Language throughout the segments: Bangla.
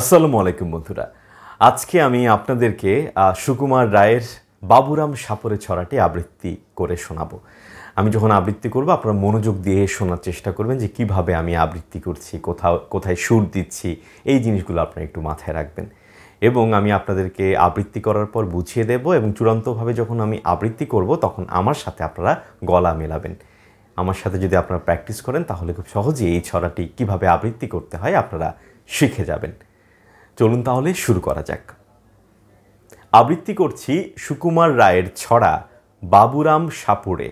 আসসালামু আলাইকুম বন্ধুরা আজকে আমি আপনাদেরকে সুকুমার রায়ের বাবুরাম সাপরে ছড়াটি আবৃত্তি করে শোনাব আমি যখন আবৃত্তি করব আপনারা মনোযোগ দিয়ে শোনার চেষ্টা করবেন যে কিভাবে আমি আবৃত্তি করছি কোথাও কোথায় সুর দিচ্ছি এই জিনিসগুলো আপনারা একটু মাথায় রাখবেন এবং আমি আপনাদেরকে আবৃত্তি করার পর বুঝিয়ে দেব এবং চূড়ান্তভাবে যখন আমি আবৃত্তি করব তখন আমার সাথে আপনারা গলা মেলাবেন আমার সাথে যদি আপনারা প্র্যাকটিস করেন তাহলে খুব সহজেই এই ছড়াটি কিভাবে আবৃত্তি করতে হয় আপনারা শিখে যাবেন চলুন তাহলে শুরু করা যাক আবৃত্তি করছি সুকুমার রায়ের ছড়া বাবুরাম সাপুরে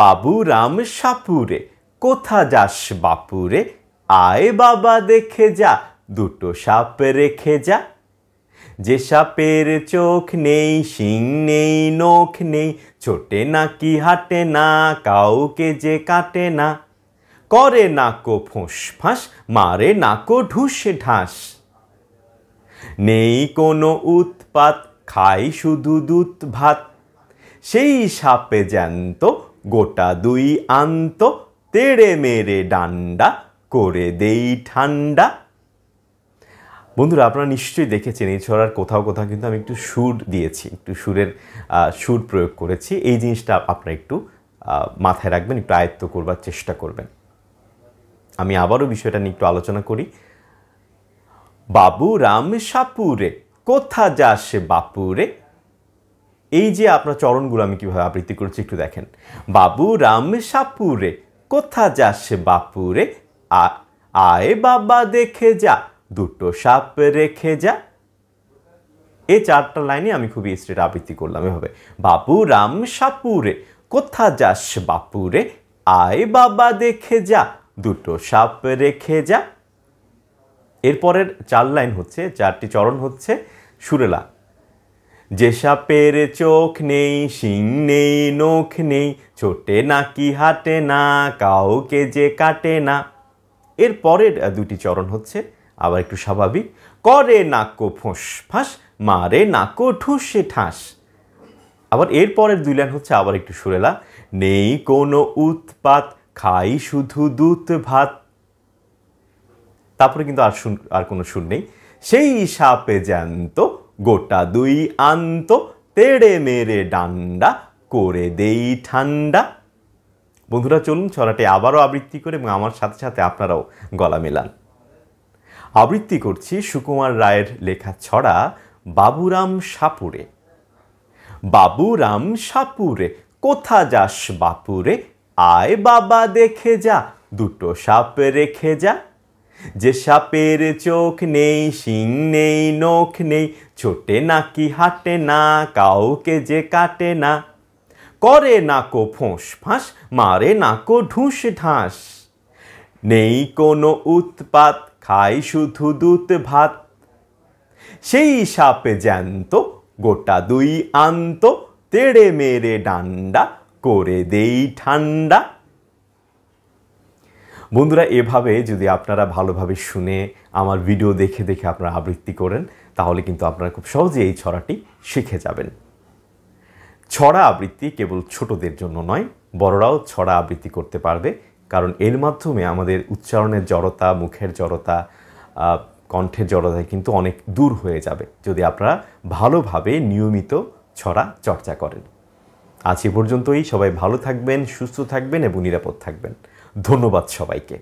বাবুরাম সাপুরে কোথা যাস বাপুরে আয় বাবা দেখে যা দুটো সাপ রেখে যা যে সাপের চোখ নেই শিং নেই নখ নেই ছোটে না কি হাটে না কাউকে যে কাটে না করে নাকো ফোঁস ফাঁস মারে নাকো ঢুস ঢাস নেই কোনো উৎপাত খাই শুধু দুধ ভাত সেই সাপে জ্যান্ত গোটা দুই আন্ত তেড়ে মেরে ডান্ডা করে দেই ঠান্ডা বন্ধুরা আপনারা নিশ্চয়ই দেখেছেন এই ছড়ার কোথাও কোথাও কিন্তু আমি একটু সুর দিয়েছি একটু সুরের সুর প্রয়োগ করেছি এই জিনিসটা আপনারা একটু মাথায় রাখবেন একটু আয়ত্ত করবার চেষ্টা করবেন আমি আবারও বিষয়টা নিয়ে একটু আলোচনা করি বাবু রাম সাপুরে কোথা সে বাপুরে এই যে আপনার চরণগুলো আমি কীভাবে আবৃত্তি করেছি একটু দেখেন বাবু রাম সাপুরে কোথা সে বাপুরে আয় বাবা দেখে যা দুটো সাপ রেখে যা এই চারটা লাইনে আমি খুবই স্ট্রেট আবৃত্তি করলাম এভাবে বাবু রাম সাপুরে কোথা যাস বাপুরে আয় বাবা দেখে যা দুটো সাপ রেখে যা এরপরের চার লাইন হচ্ছে চারটি চরণ হচ্ছে সুরেলা যে সাপের চোখ নেই শিং নেই নখ নেই ছোটে না কি হাটে না কাউকে যে কাটে না এর পরের দুটি চরণ হচ্ছে আবার একটু স্বাভাবিক করে নাকো ফোঁস ফাঁস মারে নাকো ঠুসে ঠাস আবার এর পরের দুই লাইন হচ্ছে আবার একটু সুরেলা নেই কোনো উৎপাত খাই শুধু দুধ ভাত তারপরে কিন্তু আর শুন আর কোনো শুন নেই সেই সাপে জ্যান্ত গোটা দুই আন্ত তেড়ে মেরে ডান্ডা করে দেই ঠান্ডা বন্ধুরা চলুন ছড়াটি আবারও আবৃত্তি করে এবং আমার সাথে সাথে আপনারাও গলা মেলান আবৃত্তি করছি সুকুমার রায়ের লেখা ছড়া বাবুরাম সাপুরে বাবুরাম সাপুরে কোথা যাস বাপুরে আয় বাবা দেখে যা দুটো সাপ রেখে যা যে সাপের চোখ নেই শিং নেই নখ নেই ছোটে নাকি হাঁটে না কাউকে যে কাটে না করে নাকো ফোঁস ফাঁস মারে নাকো ঢুস ঢাঁস নেই কোনো উৎপাত খায় শুধু দুত ভাত সেই সাপে জ্যান্ত গোটা দুই আন্ত তেড়ে মেরে ডান্ডা করে দেই ঠান্ডা বন্ধুরা এভাবে যদি আপনারা ভালোভাবে শুনে আমার ভিডিও দেখে দেখে আপনারা আবৃত্তি করেন তাহলে কিন্তু আপনারা খুব সহজে এই ছড়াটি শিখে যাবেন ছড়া আবৃত্তি কেবল ছোটদের জন্য নয় বড়রাও ছড়া আবৃত্তি করতে পারবে কারণ এর মাধ্যমে আমাদের উচ্চারণের জড়তা মুখের জড়তা কণ্ঠের জড়তা কিন্তু অনেক দূর হয়ে যাবে যদি আপনারা ভালোভাবে নিয়মিত ছড়া চর্চা করেন আজ এ পর্যন্তই সবাই ভালো থাকবেন সুস্থ থাকবেন এবং নিরাপদ থাকবেন ধন্যবাদ সবাইকে